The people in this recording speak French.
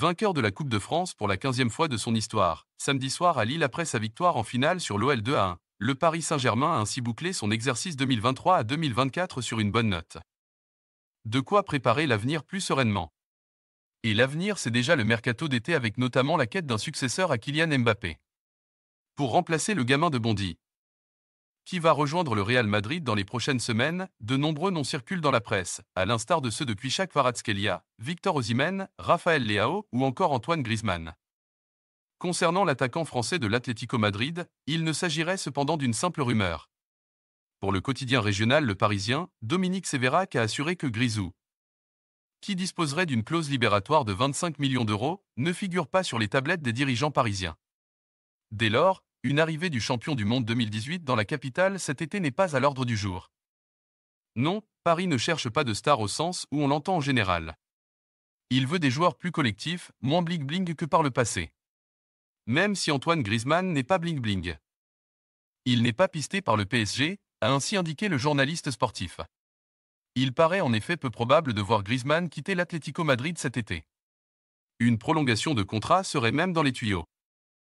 vainqueur de la Coupe de France pour la 15e fois de son histoire. Samedi soir à Lille après sa victoire en finale sur l'OL 2 à 1, le Paris Saint-Germain a ainsi bouclé son exercice 2023 à 2024 sur une bonne note. De quoi préparer l'avenir plus sereinement. Et l'avenir, c'est déjà le mercato d'été avec notamment la quête d'un successeur à Kylian Mbappé. Pour remplacer le gamin de Bondy, qui va rejoindre le Real Madrid dans les prochaines semaines, de nombreux noms circulent dans la presse, à l'instar de ceux de chaque Varatskelia, Victor Osimhen, Raphaël Leao ou encore Antoine Griezmann. Concernant l'attaquant français de l'Atlético Madrid, il ne s'agirait cependant d'une simple rumeur. Pour le quotidien régional Le Parisien, Dominique Sévérac a assuré que Grisou, qui disposerait d'une clause libératoire de 25 millions d'euros, ne figure pas sur les tablettes des dirigeants parisiens. Dès lors, une arrivée du champion du monde 2018 dans la capitale cet été n'est pas à l'ordre du jour. Non, Paris ne cherche pas de star au sens où on l'entend en général. Il veut des joueurs plus collectifs, moins bling-bling que par le passé. Même si Antoine Griezmann n'est pas bling-bling. Il n'est pas pisté par le PSG, a ainsi indiqué le journaliste sportif. Il paraît en effet peu probable de voir Griezmann quitter l'Atlético Madrid cet été. Une prolongation de contrat serait même dans les tuyaux.